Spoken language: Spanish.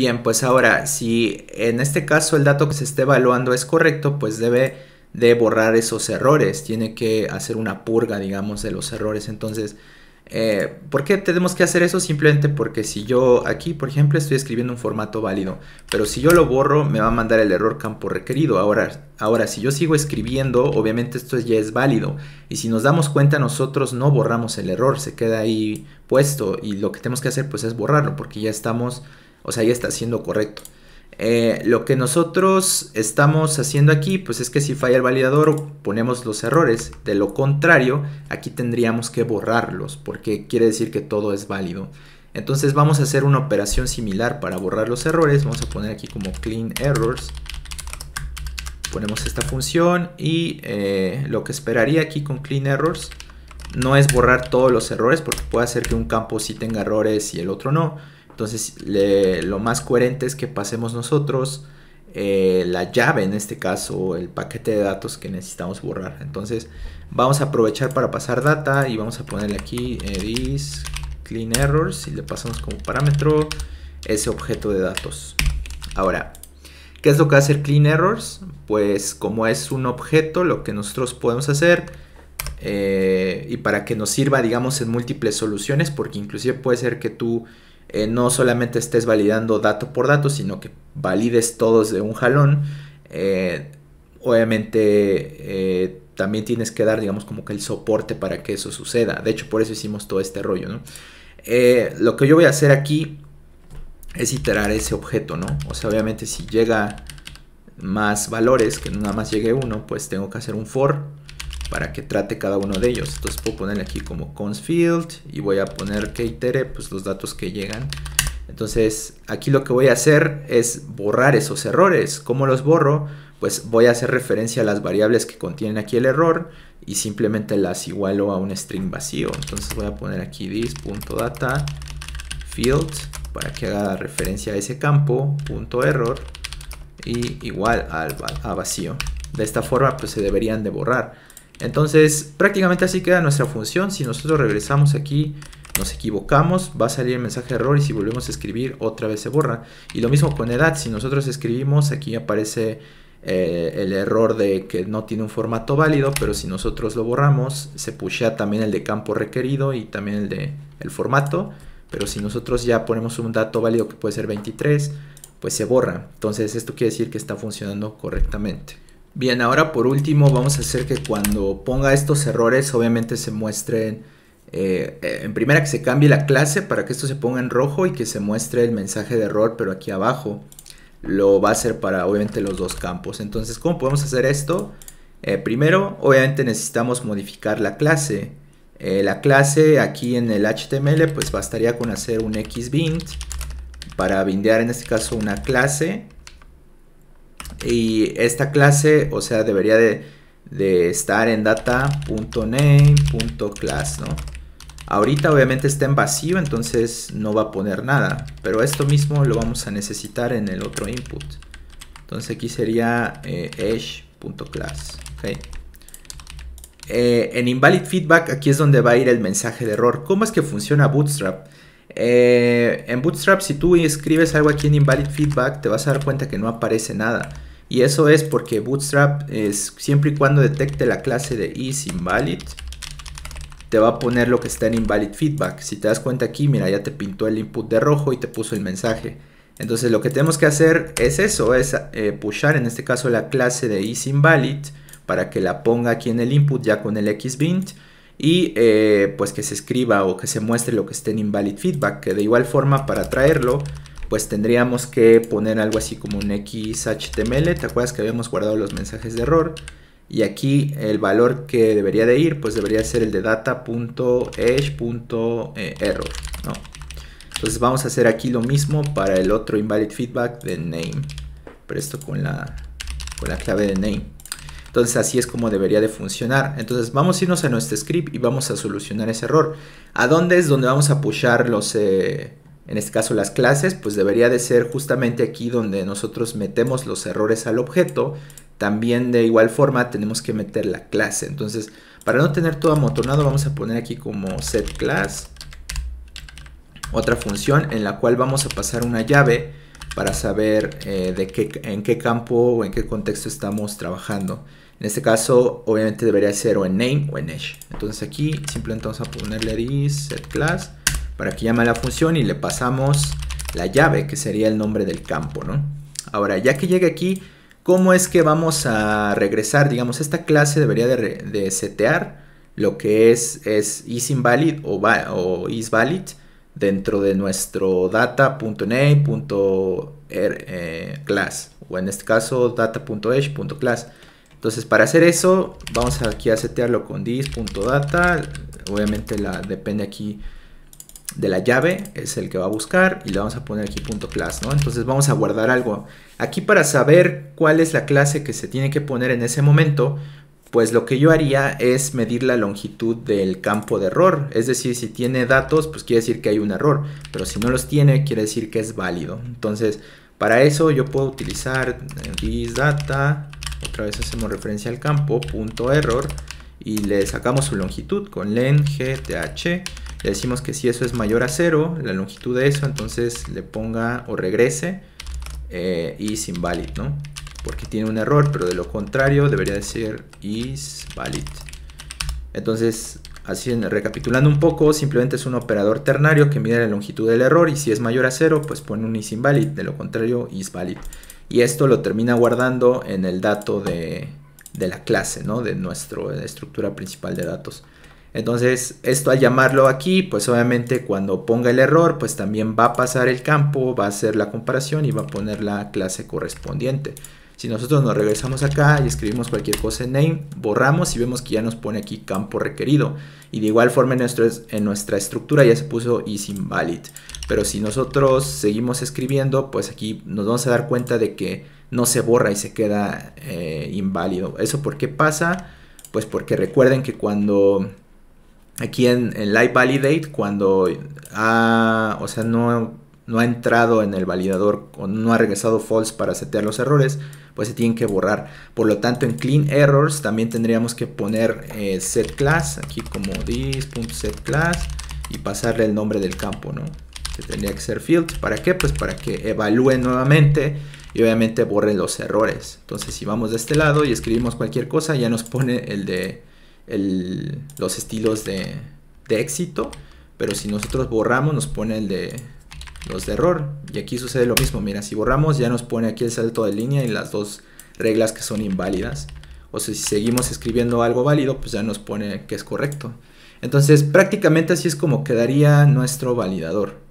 Bien, pues ahora, si en este caso el dato que se esté evaluando es correcto, pues debe de borrar esos errores, tiene que hacer una purga, digamos, de los errores. Entonces, eh, ¿por qué tenemos que hacer eso? Simplemente porque si yo aquí, por ejemplo, estoy escribiendo un formato válido, pero si yo lo borro, me va a mandar el error campo requerido. Ahora, ahora si yo sigo escribiendo, obviamente esto ya es válido. Y si nos damos cuenta, nosotros no borramos el error, se queda ahí puesto. Y lo que tenemos que hacer, pues, es borrarlo, porque ya estamos o sea, ya está siendo correcto. Eh, lo que nosotros estamos haciendo aquí, pues es que si falla el validador, ponemos los errores. De lo contrario, aquí tendríamos que borrarlos, porque quiere decir que todo es válido. Entonces vamos a hacer una operación similar para borrar los errores. Vamos a poner aquí como clean errors. Ponemos esta función y eh, lo que esperaría aquí con clean errors no es borrar todos los errores, porque puede ser que un campo sí tenga errores y el otro no entonces, lo más coherente es que pasemos nosotros eh, la llave, en este caso, el paquete de datos que necesitamos borrar. Entonces, vamos a aprovechar para pasar data y vamos a ponerle aquí eh, clean errors y le pasamos como parámetro ese objeto de datos. Ahora, ¿qué es lo que hace hacer clean errors? Pues como es un objeto, lo que nosotros podemos hacer eh, y para que nos sirva, digamos, en múltiples soluciones, porque inclusive puede ser que tú eh, no solamente estés validando dato por dato, sino que valides todos de un jalón. Eh, obviamente eh, también tienes que dar, digamos, como que el soporte para que eso suceda. De hecho, por eso hicimos todo este rollo, ¿no? lo que yo voy a hacer aquí es iterar ese objeto, ¿no? O sea, obviamente si llega más valores, que nada más llegue uno, pues tengo que hacer un for para que trate cada uno de ellos. Entonces puedo ponerle aquí como field. y voy a poner que itere pues, los datos que llegan. Entonces aquí lo que voy a hacer es borrar esos errores. ¿Cómo los borro? Pues voy a hacer referencia a las variables que contienen aquí el error y simplemente las igualo a un string vacío. Entonces voy a poner aquí this.data field para que haga referencia a ese campo, punto error y igual al, a vacío. De esta forma pues se deberían de borrar. Entonces prácticamente así queda nuestra función. Si nosotros regresamos aquí, nos equivocamos, va a salir el mensaje de error y si volvemos a escribir otra vez se borra. Y lo mismo con edad, si nosotros escribimos aquí aparece eh, el error de que no tiene un formato válido, pero si nosotros lo borramos se pushea también el de campo requerido y también el de el formato. Pero si nosotros ya ponemos un dato válido que puede ser 23, pues se borra. Entonces esto quiere decir que está funcionando correctamente. Bien, ahora por último vamos a hacer que cuando ponga estos errores obviamente se muestren, eh, eh, en primera que se cambie la clase para que esto se ponga en rojo y que se muestre el mensaje de error pero aquí abajo lo va a hacer para obviamente los dos campos. Entonces, ¿cómo podemos hacer esto? Eh, primero, obviamente necesitamos modificar la clase. la clase aquí en el HTML pues bastaría con hacer un xbint para bindear en este caso una clase y esta clase, o sea, debería de, estar en data.name.class, ¿no? Ahorita obviamente está en vacío, entonces no va a poner nada. Pero esto mismo lo vamos a necesitar en el otro input. Entonces aquí sería eh, edge.class. Eh, en invalid feedback aquí es donde va a ir el mensaje de error. ¿Cómo es que funciona Bootstrap? Eh, en Bootstrap si tú escribes algo aquí en invalid feedback te vas a dar cuenta que no aparece nada. Y eso es porque Bootstrap es siempre y cuando detecte la clase de is-invalid te va a poner lo que está en invalid feedback. Si te das cuenta aquí, mira, ya te pintó el input de rojo y te puso el mensaje. Entonces lo que tenemos que hacer es eso, es eh, pushar en este caso la clase de is-invalid para que la ponga aquí en el input ya con el xbint y eh, pues que se escriba o que se muestre lo que esté en invalid feedback, que de igual forma para traerlo pues tendríamos que poner algo así como un xhtml, ¿te acuerdas que habíamos guardado los mensajes de error? Y aquí el valor que debería de ir, pues debería ser el de data.edge.error, eh, ¿no? Entonces vamos a hacer aquí lo mismo para el otro invalid feedback de name, pero esto con la, con la clave de name. Entonces así es como debería de funcionar. Entonces vamos a irnos a nuestro script y vamos a solucionar ese error. ¿A dónde es donde vamos a pushar los... Eh, en este caso las clases, pues debería de ser justamente aquí donde nosotros metemos los errores al objeto. También de igual forma tenemos que meter la clase. Entonces, para no tener todo amontonado vamos a poner aquí como set class. Otra función en la cual vamos a pasar una llave para saber eh, de qué, en qué campo o en qué contexto estamos trabajando. En este caso, obviamente debería ser o en name o en edge. Entonces aquí simplemente vamos a ponerle is set class para que llame la función y le pasamos la llave, que sería el nombre del campo, ¿no? Ahora, ya que llegue aquí, ¿cómo es que vamos a regresar? Digamos, esta clase debería de, setear lo que es, es isInvalid o, va, o isValid dentro de nuestro data.name.class er, eh, o en este caso data.edge.class. Entonces para hacer eso vamos aquí a setearlo con this.data, obviamente la, depende aquí de la llave es el que va a buscar y le vamos a poner aquí punto class, ¿no? Entonces vamos a guardar algo. Aquí para saber cuál es la clase que se tiene que poner en ese momento, pues lo que yo haría es medir la longitud del campo de error. Es decir, si tiene datos, pues quiere decir que hay un error. Pero si no los tiene, quiere decir que es válido. Entonces, para eso yo puedo utilizar eh, data otra vez hacemos referencia al campo, error, y le sacamos su longitud con len gth le decimos que si eso es mayor a 0, la longitud de eso, entonces le ponga o regrese eh, is invalid, ¿no? Porque tiene un error, pero de lo contrario debería decir is valid. Entonces, así recapitulando un poco, simplemente es un operador ternario que mide la longitud del error y si es mayor a 0, pues pone un is invalid, de lo contrario is valid. Y esto lo termina guardando en el dato de, de la clase, ¿no? De nuestra estructura principal de datos. Entonces, esto al llamarlo aquí, pues obviamente cuando ponga el error, pues también va a pasar el campo, va a hacer la comparación y va a poner la clase correspondiente. Si nosotros nos regresamos acá y escribimos cualquier cosa en name, borramos y vemos que ya nos pone aquí campo requerido. Y de igual forma en, nuestro, en nuestra estructura ya se puso is invalid. Pero si nosotros seguimos escribiendo, pues aquí nos vamos a dar cuenta de que no se borra y se queda eh, inválido. ¿Eso por qué pasa? Pues porque recuerden que cuando aquí en, light Validate, cuando ha, o sea, no, no ha entrado en el validador o no ha regresado false para setear los errores, pues se tienen que borrar. Por lo tanto, en clean errors también tendríamos que poner eh, set class, aquí como class y pasarle el nombre del campo, ¿no? Que tendría que ser field. ¿Para qué? Pues para que evalúe nuevamente y obviamente borre los errores. Entonces, si vamos de este lado y escribimos cualquier cosa, ya nos pone el de los estilos de, éxito, pero si nosotros borramos nos pone el de los de error. Y aquí sucede lo mismo, mira, si borramos ya nos pone aquí el salto de línea y las dos reglas que son inválidas. O si seguimos escribiendo algo válido, pues ya nos pone que es correcto. Entonces prácticamente así es como quedaría nuestro validador.